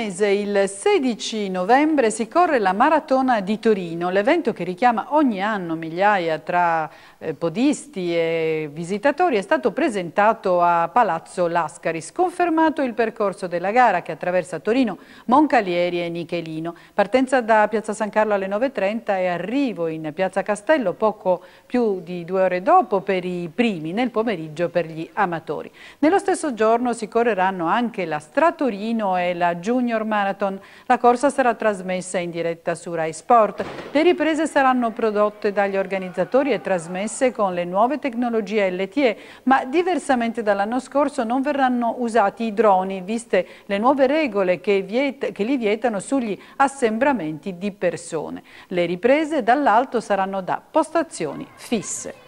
mese, il 16 novembre si corre la Maratona di Torino, l'evento che richiama ogni anno migliaia tra eh, podisti e visitatori è stato presentato a Palazzo Lascaris, confermato il percorso della gara che attraversa Torino, Moncalieri e Nichelino. Partenza da Piazza San Carlo alle 9.30 e arrivo in Piazza Castello poco più di due ore dopo per i primi, nel pomeriggio per gli amatori. Nello stesso giorno si correranno anche la Stratorino e la Giugno Junior Marathon. La corsa sarà trasmessa in diretta su Rai Sport. Le riprese saranno prodotte dagli organizzatori e trasmesse con le nuove tecnologie LTE, ma diversamente dall'anno scorso non verranno usati i droni, viste le nuove regole che, viet che li vietano sugli assembramenti di persone. Le riprese dall'alto saranno da postazioni fisse.